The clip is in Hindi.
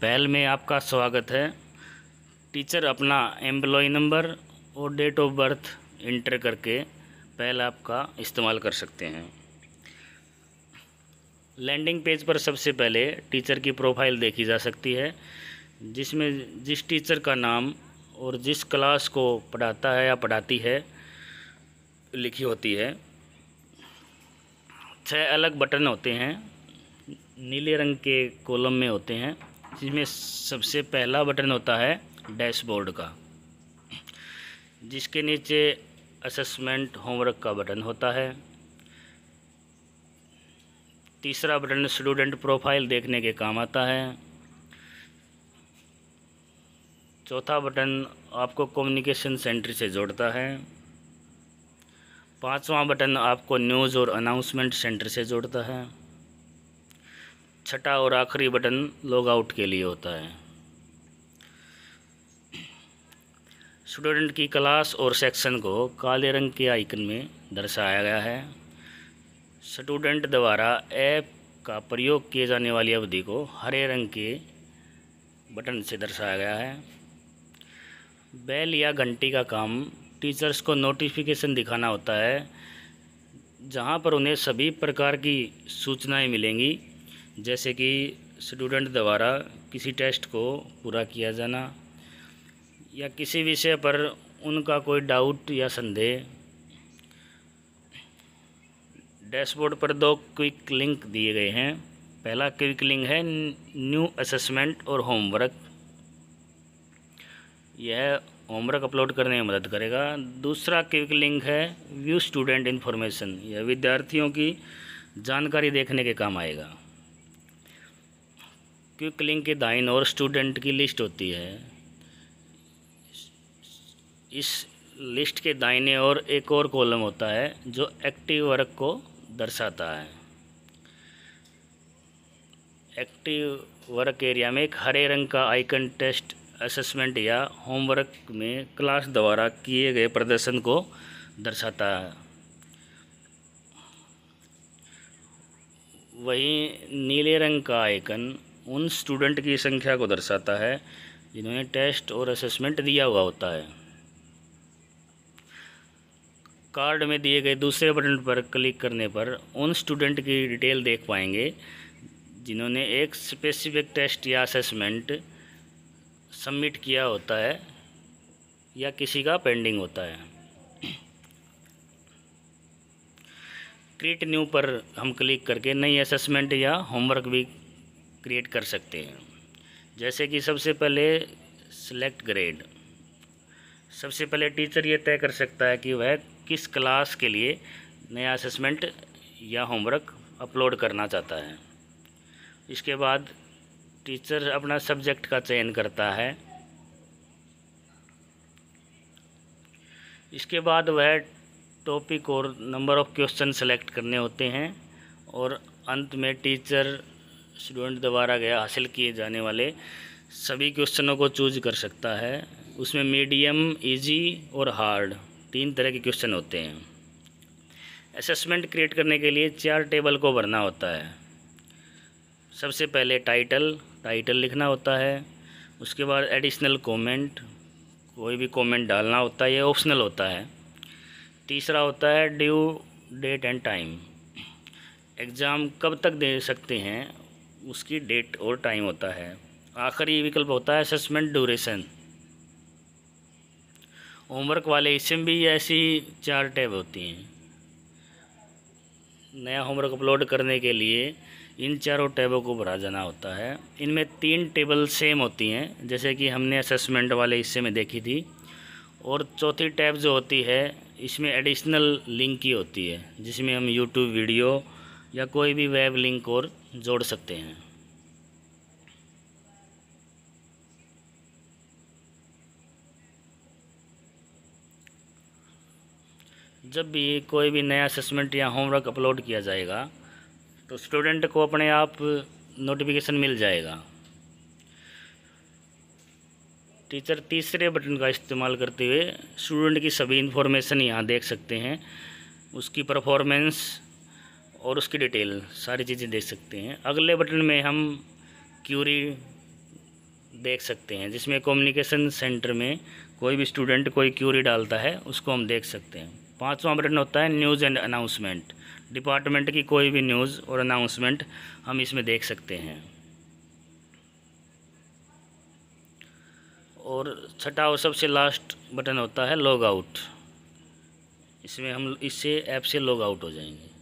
पहल में आपका स्वागत है टीचर अपना एम्प्लॉय नंबर और डेट ऑफ बर्थ इंटर करके पहल आपका इस्तेमाल कर सकते हैं लैंडिंग पेज पर सबसे पहले टीचर की प्रोफाइल देखी जा सकती है जिसमें जिस टीचर का नाम और जिस क्लास को पढ़ाता है या पढ़ाती है लिखी होती है छः अलग बटन होते हैं नीले रंग के कॉलम में होते हैं जिसमें सबसे पहला बटन होता है डैशबोर्ड का जिसके नीचे असेसमेंट होमवर्क का बटन होता है तीसरा बटन स्टूडेंट प्रोफाइल देखने के काम आता है चौथा बटन आपको कम्युनिकेशन सेंटर से जोड़ता है पांचवा बटन आपको न्यूज़ और अनाउंसमेंट सेंटर से जोड़ता है छठा और आखिरी बटन लॉग आउट के लिए होता है स्टूडेंट की क्लास और सेक्शन को काले रंग के आइकन में दर्शाया गया है स्टूडेंट द्वारा ऐप का प्रयोग किए जाने वाली अवधि को हरे रंग के बटन से दर्शाया गया है बैल या घंटी का काम टीचर्स को नोटिफिकेशन दिखाना होता है जहाँ पर उन्हें सभी प्रकार की सूचनाएं मिलेंगी जैसे कि स्टूडेंट द्वारा किसी टेस्ट को पूरा किया जाना या किसी विषय पर उनका कोई डाउट या संदेह डैशबोर्ड पर दो क्विक लिंक दिए गए हैं पहला क्विक लिंक है न्यू असेसमेंट और होमवर्क यह होमवर्क अपलोड करने में मदद करेगा दूसरा क्विक लिंक है व्यू स्टूडेंट इन्फॉर्मेशन यह विद्यार्थियों की जानकारी देखने के काम आएगा क्विक लिंक के दाइन और स्टूडेंट की लिस्ट होती है इस लिस्ट के दाइने और एक और कॉलम होता है जो एक्टिव वर्क को दर्शाता है एक्टिव वर्क एरिया में एक हरे रंग का आइकन टेस्ट असेसमेंट या होमवर्क में क्लास द्वारा किए गए प्रदर्शन को दर्शाता है वहीं नीले रंग का आइकन उन स्टूडेंट की संख्या को दर्शाता है जिन्होंने टेस्ट और असेसमेंट दिया हुआ होता है कार्ड में दिए गए दूसरे बटन पर क्लिक करने पर उन स्टूडेंट की डिटेल देख पाएंगे जिन्होंने एक स्पेसिफिक टेस्ट या असेसमेंट सबमिट किया होता है या किसी का पेंडिंग होता है क्रिएट न्यू पर हम क्लिक करके नई असेसमेंट या होमवर्क भी क्रिएट कर सकते हैं जैसे कि सबसे पहले सेलेक्ट ग्रेड सबसे पहले टीचर ये तय कर सकता है कि वह किस क्लास के लिए नया असेसमेंट या होमवर्क अपलोड करना चाहता है इसके बाद टीचर अपना सब्जेक्ट का चयन करता है इसके बाद वह टॉपिक और नंबर ऑफ क्वेश्चन सेलेक्ट करने होते हैं और अंत में टीचर स्टूडेंट द्वारा गया हासिल किए जाने वाले सभी क्वेश्चनों को चूज कर सकता है उसमें मीडियम इजी और हार्ड तीन तरह के क्वेश्चन होते हैं असेसमेंट क्रिएट करने के लिए चार टेबल को भरना होता है सबसे पहले टाइटल टाइटल लिखना होता है उसके बाद एडिशनल कमेंट कोई भी कमेंट डालना होता है ये ऑप्शनल होता है तीसरा होता है due date and time exam कब तक दे सकते हैं उसकी डेट और टाइम होता है आखिरी विकल्प होता है असेसमेंट ड्यूरेशन होमवर्क वाले हिस्से में भी ऐसी चार टैब होती हैं नया होमवर्क अपलोड करने के लिए इन चारों टैबों को भरा जाना होता है इनमें तीन टेबल सेम होती हैं जैसे कि हमने असेसमेंट वाले हिस्से में देखी थी और चौथी टैब जो होती है इसमें एडिशनल लिंक की होती है जिसमें हम यूट्यूब वीडियो या कोई भी वेब लिंक और जोड़ सकते हैं जब भी कोई भी नया असेसमेंट या होमवर्क अपलोड किया जाएगा तो स्टूडेंट को अपने आप नोटिफिकेशन मिल जाएगा टीचर तीसरे बटन का इस्तेमाल करते हुए स्टूडेंट की सभी इन्फॉर्मेशन यहाँ देख सकते हैं उसकी परफॉर्मेंस और उसकी डिटेल सारी चीज़ें देख सकते हैं अगले बटन में हम क्यूरी देख सकते हैं जिसमें कम्युनिकेशन सेंटर में कोई भी स्टूडेंट कोई क्यूरी डालता है उसको हम देख सकते हैं पाँचवा बटन होता है न्यूज़ एंड अनाउंसमेंट डिपार्टमेंट की कोई भी न्यूज़ और अनाउंसमेंट हम इसमें देख सकते हैं और छठा और सबसे लास्ट बटन होता है लॉग आउट इसमें हम इससे ऐप से लॉग आउट हो जाएंगे